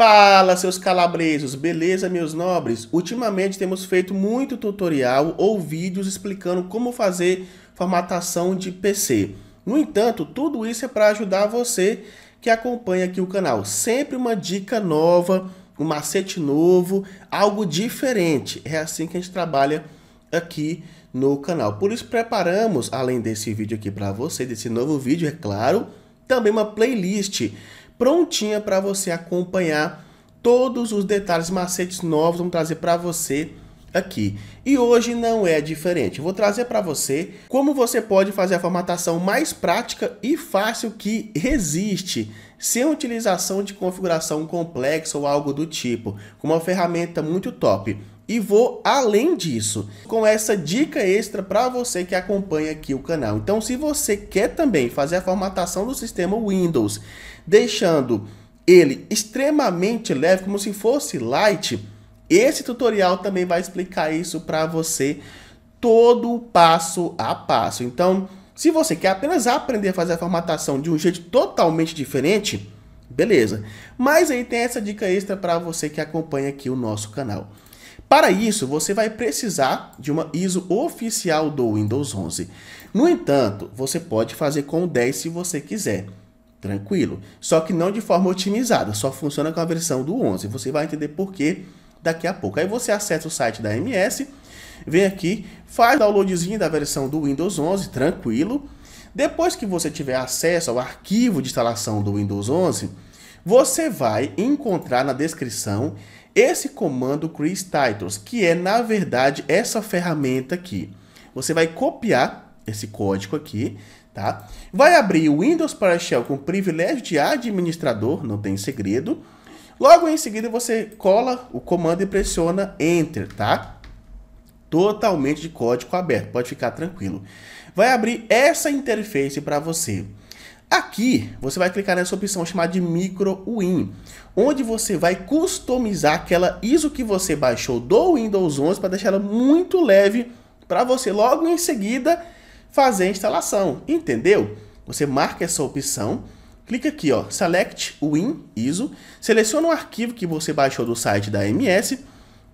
Fala, seus calabresos, beleza, meus nobres? Ultimamente temos feito muito tutorial ou vídeos explicando como fazer formatação de PC. No entanto, tudo isso é para ajudar você que acompanha aqui o canal. Sempre uma dica nova, um macete novo, algo diferente. É assim que a gente trabalha aqui no canal. Por isso preparamos, além desse vídeo aqui para você, desse novo vídeo, é claro, também uma playlist prontinha para você acompanhar todos os detalhes, macetes novos, vamos trazer para você aqui. E hoje não é diferente. Vou trazer para você como você pode fazer a formatação mais prática e fácil que resiste sem utilização de configuração complexa ou algo do tipo, com uma ferramenta muito top e vou além disso com essa dica extra para você que acompanha aqui o canal. Então, se você quer também fazer a formatação do sistema Windows, deixando ele extremamente leve, como se fosse light, esse tutorial também vai explicar isso para você todo passo a passo. Então, se você quer apenas aprender a fazer a formatação de um jeito totalmente diferente, beleza. Mas aí tem essa dica extra para você que acompanha aqui o nosso canal. Para isso, você vai precisar de uma ISO oficial do Windows 11. No entanto, você pode fazer com o 10 se você quiser. Tranquilo. Só que não de forma otimizada, só funciona com a versão do 11. Você vai entender por quê daqui a pouco. Aí você acessa o site da MS, vem aqui, faz downloadzinho da versão do Windows 11, tranquilo. Depois que você tiver acesso ao arquivo de instalação do Windows 11, você vai encontrar na descrição esse comando Chris Titles, que é na verdade essa ferramenta aqui. Você vai copiar esse código aqui, tá? Vai abrir o Windows PowerShell com privilégio de administrador, não tem segredo. Logo em seguida você cola o comando e pressiona Enter, tá? Totalmente de código aberto, pode ficar tranquilo. Vai abrir essa interface para você. Aqui você vai clicar nessa opção chamada de Micro Win, onde você vai customizar aquela ISO que você baixou do Windows 11 para deixar ela muito leve para você logo em seguida fazer a instalação, entendeu? Você marca essa opção, clica aqui, ó, Select Win ISO, seleciona o arquivo que você baixou do site da MS,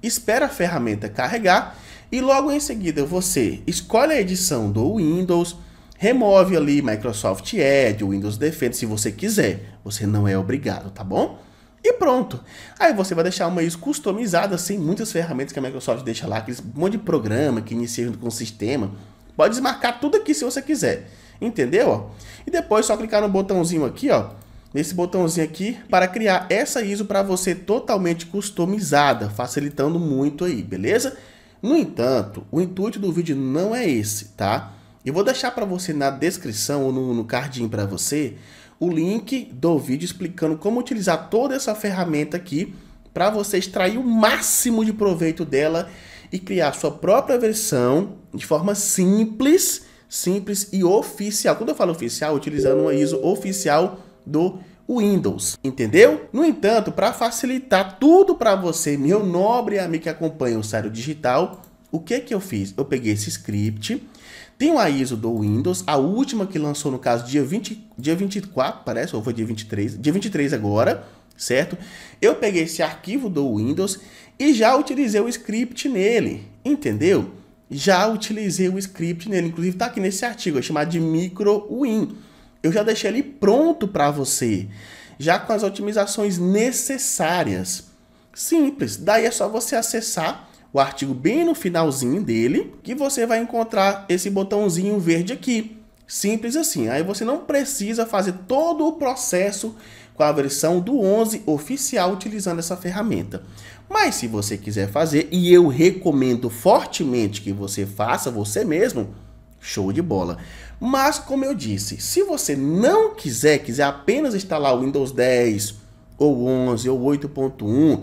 espera a ferramenta carregar e logo em seguida você escolhe a edição do Windows, remove ali Microsoft Edge, Windows Defender, se você quiser. Você não é obrigado, tá bom? E pronto. Aí você vai deixar uma ISO customizada, sem muitas ferramentas que a Microsoft deixa lá, aquele monte de programa que inicia com o sistema. Pode desmarcar tudo aqui se você quiser. Entendeu? E depois só clicar no botãozinho aqui, ó. Nesse botãozinho aqui para criar essa ISO para você totalmente customizada, facilitando muito aí, beleza? No entanto, o intuito do vídeo não é esse, tá? Eu vou deixar para você na descrição ou no, no cardinho para você o link do vídeo explicando como utilizar toda essa ferramenta aqui para você extrair o máximo de proveito dela e criar sua própria versão de forma simples, simples e oficial. Quando eu falo oficial, utilizando uma ISO oficial do Windows, entendeu? No entanto, para facilitar tudo para você, meu nobre amigo que acompanha o Sário Digital, o que que eu fiz? Eu peguei esse script, tem o ISO do Windows, a última que lançou, no caso, dia, 20, dia 24, parece, ou foi dia 23, dia 23 agora, certo? Eu peguei esse arquivo do Windows e já utilizei o script nele, entendeu? Já utilizei o script nele, inclusive está aqui nesse artigo, é chamado de micro win. Eu já deixei ele pronto para você, já com as otimizações necessárias. Simples, daí é só você acessar o artigo bem no finalzinho dele, que você vai encontrar esse botãozinho verde aqui. Simples assim. Aí você não precisa fazer todo o processo com a versão do 11 oficial utilizando essa ferramenta. Mas se você quiser fazer, e eu recomendo fortemente que você faça você mesmo, show de bola. Mas como eu disse, se você não quiser, quiser apenas instalar o Windows 10 ou 11 ou 8.1,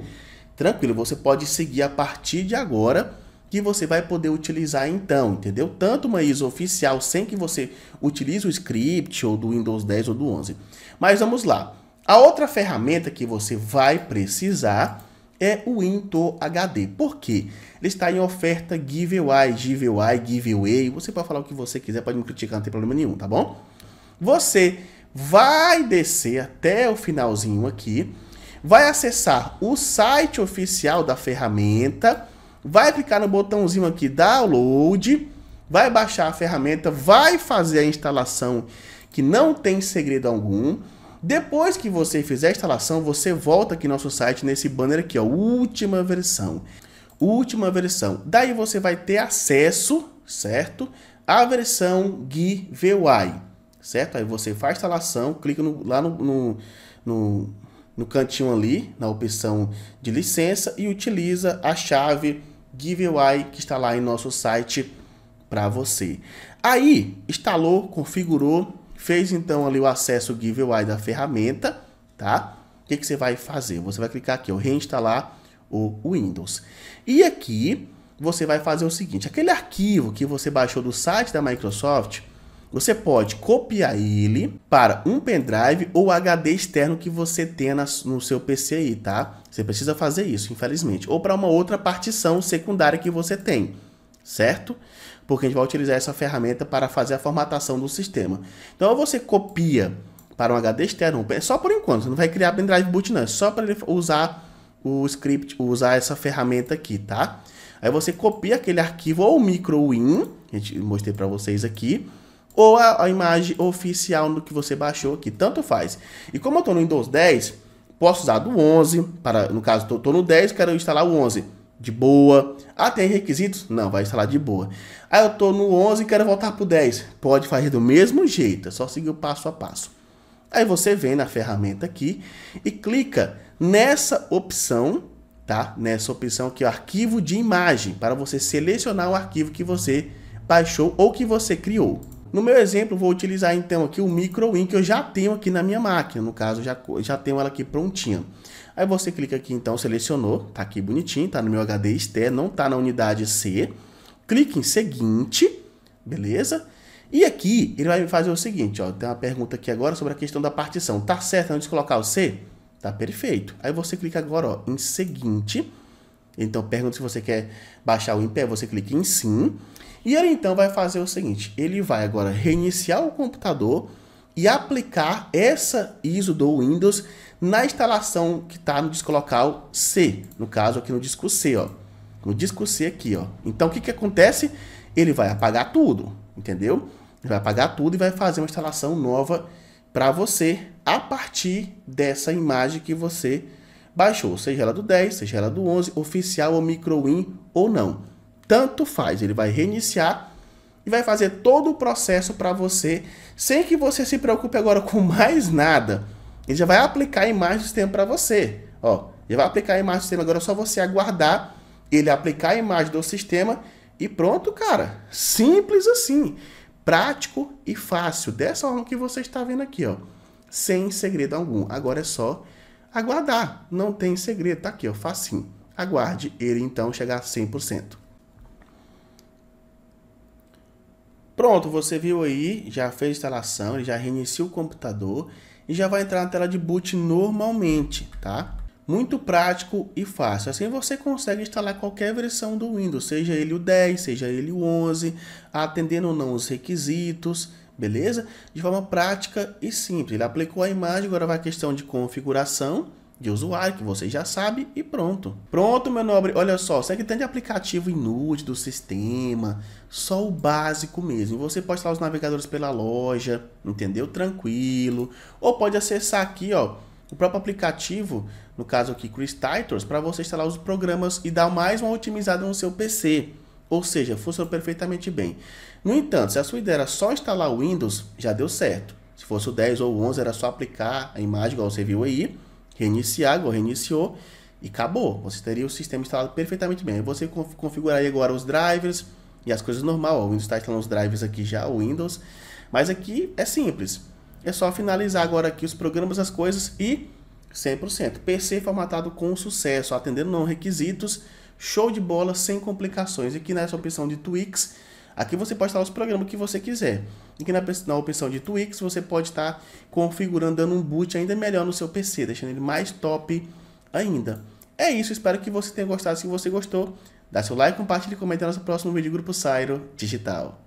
tranquilo, você pode seguir a partir de agora que você vai poder utilizar então, entendeu? Tanto uma ISO oficial sem que você utilize o script ou do Windows 10 ou do 11. Mas vamos lá. A outra ferramenta que você vai precisar é o Intor HD. Por quê? Ele está em oferta giveaway, giveaway, giveaway. Você pode falar o que você quiser, pode me criticar, não tem problema nenhum, tá bom? Você vai descer até o finalzinho aqui vai acessar o site oficial da ferramenta, vai clicar no botãozinho aqui download, vai baixar a ferramenta, vai fazer a instalação que não tem segredo algum. Depois que você fizer a instalação, você volta aqui no nosso site nesse banner aqui, ó, última versão. Última versão. Daí você vai ter acesso, certo? A versão GUI, certo? Aí você faz a instalação, clica no, lá no, no, no no cantinho ali, na opção de licença e utiliza a chave giveaway que está lá em nosso site para você. Aí, instalou, configurou, fez então ali o acesso giveaway da ferramenta, tá? O que, que você vai fazer? Você vai clicar aqui, ó, reinstalar o Windows. E aqui, você vai fazer o seguinte, aquele arquivo que você baixou do site da Microsoft, você pode copiar ele para um pendrive ou HD externo que você tenha no seu PC aí, tá? Você precisa fazer isso, infelizmente. Ou para uma outra partição secundária que você tem, certo? Porque a gente vai utilizar essa ferramenta para fazer a formatação do sistema. Então, ou você copia para um HD externo, só por enquanto, você não vai criar pendrive boot não, é só para ele usar o script, usar essa ferramenta aqui, tá? Aí você copia aquele arquivo ou micro-win, que eu mostrei para vocês aqui, ou a, a imagem oficial no que você baixou aqui, tanto faz. E como eu estou no Windows 10, posso usar do 11, para, no caso estou no 10, quero instalar o 11, de boa. Ah, tem requisitos? Não, vai instalar de boa. Ah, eu estou no 11 e quero voltar para o 10. Pode fazer do mesmo jeito, é só seguir o passo a passo. Aí você vem na ferramenta aqui e clica nessa opção tá? Nessa opção aqui, o arquivo de imagem, para você selecionar o arquivo que você baixou ou que você criou. No meu exemplo, vou utilizar então aqui o MicroWin que eu já tenho aqui na minha máquina, no caso, já, já tenho ela aqui prontinha. Aí você clica aqui então, selecionou, tá aqui bonitinho, tá no meu HD externo, não tá na unidade C. Clique em seguinte, beleza? E aqui ele vai fazer o seguinte, ó, tem uma pergunta aqui agora sobre a questão da partição. Tá certo antes de colocar o C? Tá perfeito. Aí você clica agora ó, em seguinte, então pergunta se você quer baixar o pé, você clica em sim. E ele então vai fazer o seguinte, ele vai agora reiniciar o computador e aplicar essa ISO do Windows na instalação que está no disco local C, no caso aqui no disco C, ó. No disco C aqui, ó. Então o que que acontece? Ele vai apagar tudo, entendeu? Ele vai apagar tudo e vai fazer uma instalação nova para você a partir dessa imagem que você baixou, seja ela do 10, seja ela do 11, oficial ou microwin ou não. Tanto faz, ele vai reiniciar e vai fazer todo o processo para você, sem que você se preocupe agora com mais nada. Ele já vai aplicar a imagem do sistema para você. Ó, ele vai aplicar a imagem do sistema, agora é só você aguardar ele aplicar a imagem do sistema e pronto, cara. Simples assim. Prático e fácil. Dessa forma que você está vendo aqui, ó. Sem segredo algum. Agora é só aguardar. Não tem segredo, tá aqui, ó, facinho. Aguarde ele então chegar a 100%. Pronto, você viu aí, já fez a instalação, já reinicia o computador e já vai entrar na tela de boot normalmente, tá? Muito prático e fácil. Assim você consegue instalar qualquer versão do Windows, seja ele o 10, seja ele o 11, atendendo ou não os requisitos beleza? De forma prática e simples. Ele aplicou a imagem, agora vai a questão de configuração de usuário, que você já sabe, e pronto. Pronto, meu nobre. Olha só, você que tem de aplicativo inútil do sistema, só o básico mesmo. Você pode instalar os navegadores pela loja, entendeu? Tranquilo. Ou pode acessar aqui, ó, o próprio aplicativo, no caso aqui, Chris Titles, para você instalar os programas e dar mais uma otimizada no seu PC. Ou seja, funcionou perfeitamente bem. No entanto, se a sua ideia era só instalar o Windows, já deu certo. Se fosse o 10 ou o 11, era só aplicar a imagem, igual você viu aí, reiniciar, igual reiniciou, e acabou. Você teria o sistema instalado perfeitamente bem. você configuraria agora os drivers e as coisas normal. o Windows está instalando os drivers aqui já, o Windows. Mas aqui é simples. É só finalizar agora aqui os programas, as coisas e 100%. PC formatado com sucesso, atendendo não requisitos show de bola, sem complicações. E aqui nessa opção de Twix, aqui você pode estar os programas que você quiser. Aqui na, na opção de Twix, você pode estar configurando, dando um boot ainda melhor no seu PC, deixando ele mais top ainda. É isso, espero que você tenha gostado. Se você gostou, dá seu like, compartilhe e comenta no nosso próximo vídeo Grupo Sairo Digital.